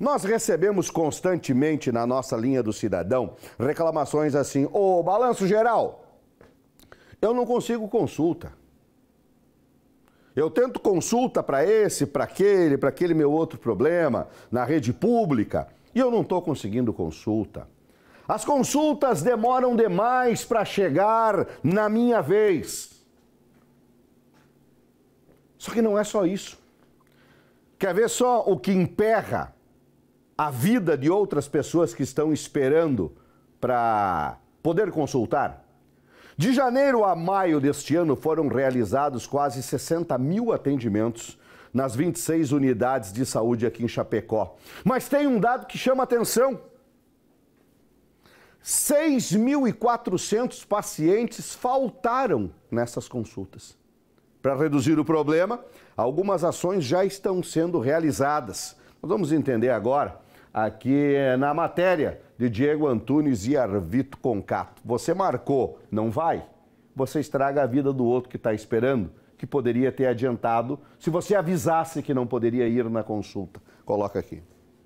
Nós recebemos constantemente na nossa linha do cidadão reclamações assim: ô oh, balanço geral, eu não consigo consulta. Eu tento consulta para esse, para aquele, para aquele meu outro problema na rede pública e eu não estou conseguindo consulta. As consultas demoram demais para chegar na minha vez. Só que não é só isso. Quer ver só o que emperra a vida de outras pessoas que estão esperando para poder consultar? De janeiro a maio deste ano foram realizados quase 60 mil atendimentos nas 26 unidades de saúde aqui em Chapecó. Mas tem um dado que chama atenção: 6.400 pacientes faltaram nessas consultas. Para reduzir o problema, algumas ações já estão sendo realizadas. Nós vamos entender agora aqui na matéria de Diego Antunes e Arvito Concato. Você marcou, não vai? Você estraga a vida do outro que está esperando, que poderia ter adiantado se você avisasse que não poderia ir na consulta. Coloca aqui.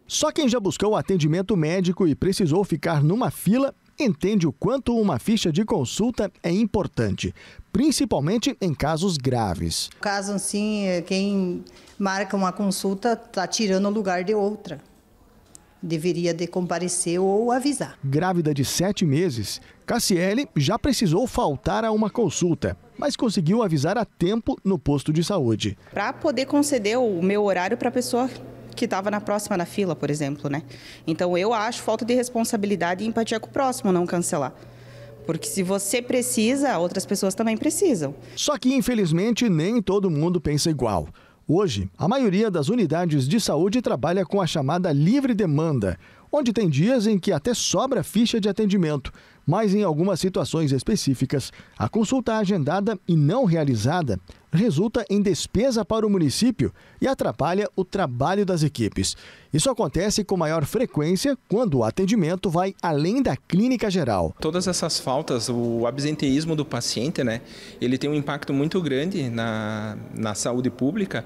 Só quem já buscou atendimento médico e precisou ficar numa fila entende o quanto uma ficha de consulta é importante, principalmente em casos graves. Caso assim, é, quem marca uma consulta está tirando o lugar de outra deveria de comparecer ou avisar. Grávida de sete meses, Cassiele já precisou faltar a uma consulta, mas conseguiu avisar a tempo no posto de saúde. Para poder conceder o meu horário para a pessoa que estava na próxima na fila, por exemplo, né? Então eu acho falta de responsabilidade e empatia com o próximo não cancelar. Porque se você precisa, outras pessoas também precisam. Só que infelizmente nem todo mundo pensa igual. Hoje, a maioria das unidades de saúde trabalha com a chamada livre demanda, onde tem dias em que até sobra ficha de atendimento, mas em algumas situações específicas, a consulta é agendada e não realizada resulta em despesa para o município e atrapalha o trabalho das equipes. Isso acontece com maior frequência quando o atendimento vai além da clínica geral. Todas essas faltas, o absenteísmo do paciente, né, ele tem um impacto muito grande na, na saúde pública,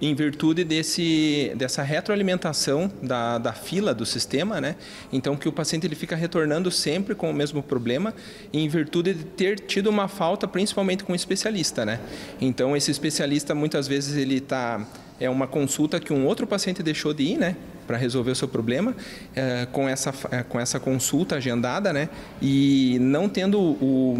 em virtude desse, dessa retroalimentação da, da fila do sistema, né? Então que o paciente ele fica retornando sempre com o mesmo problema, em virtude de ter tido uma falta, principalmente com o especialista, né? Então então esse especialista muitas vezes ele tá é uma consulta que um outro paciente deixou de ir, né? para resolver o seu problema é, com, essa, é, com essa consulta agendada, né? E não tendo o,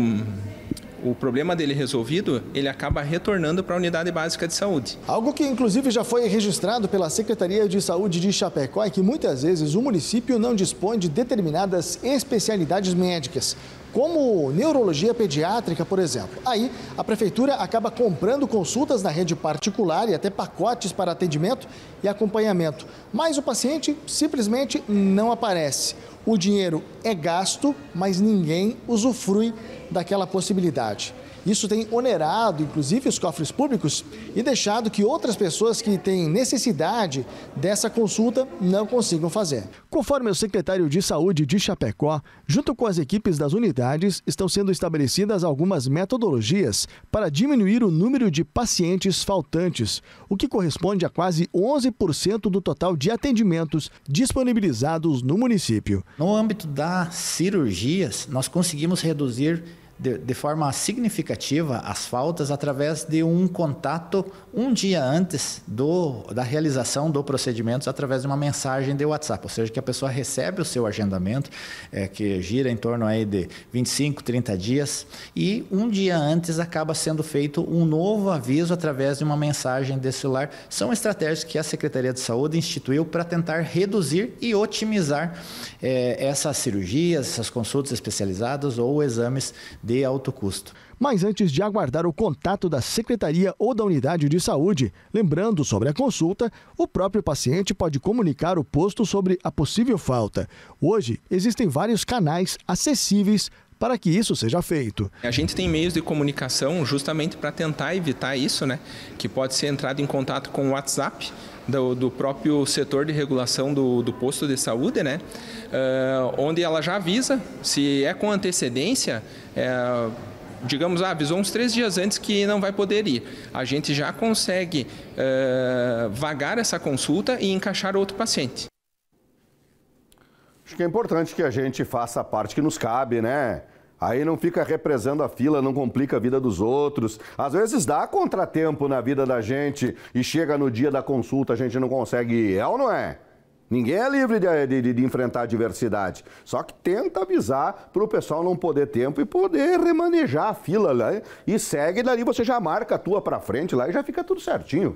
o problema dele resolvido, ele acaba retornando para a unidade básica de saúde. Algo que inclusive já foi registrado pela Secretaria de Saúde de Chapecó é que muitas vezes o município não dispõe de determinadas especialidades médicas como neurologia pediátrica, por exemplo. Aí, a prefeitura acaba comprando consultas na rede particular e até pacotes para atendimento e acompanhamento, mas o paciente simplesmente não aparece. O dinheiro é gasto, mas ninguém usufrui daquela possibilidade. Isso tem onerado, inclusive, os cofres públicos e deixado que outras pessoas que têm necessidade dessa consulta não consigam fazer. Conforme o secretário de Saúde de Chapecó, junto com as equipes das unidades, estão sendo estabelecidas algumas metodologias para diminuir o número de pacientes faltantes, o que corresponde a quase 11% do total de atendimentos disponibilizados no município. No âmbito das cirurgias, nós conseguimos reduzir de, de, forma significativa as faltas através de um contato um dia antes do, da realização do procedimento, através de uma mensagem de WhatsApp, ou seja, que a pessoa recebe o seu agendamento, é, que gira em torno aí de 25, 30 dias, e um dia antes acaba sendo feito um novo aviso através de uma mensagem de celular. São estratégias que a Secretaria de Saúde instituiu para tentar reduzir e otimizar é, essas cirurgias, essas consultas especializadas ou exames de de alto custo. Mas antes de aguardar o contato da secretaria ou da unidade de saúde, lembrando sobre a consulta, o próprio paciente pode comunicar o posto sobre a possível falta. Hoje, existem vários canais acessíveis para que isso seja feito. A gente tem meios de comunicação justamente para tentar evitar isso, né? Que pode ser entrado em contato com o WhatsApp do, do próprio setor de regulação do, do posto de saúde, né? Uh, onde ela já avisa, se é com antecedência, é, digamos, ah, avisou uns três dias antes que não vai poder ir. A gente já consegue uh, vagar essa consulta e encaixar outro paciente. Acho que é importante que a gente faça a parte que nos cabe, né? Aí não fica represando a fila, não complica a vida dos outros. Às vezes dá contratempo na vida da gente e chega no dia da consulta, a gente não consegue ir, é ou não é? Ninguém é livre de, de, de enfrentar a diversidade. Só que tenta avisar para o pessoal não poder tempo e poder remanejar a fila lá. E segue dali, você já marca a tua para frente lá e já fica tudo certinho.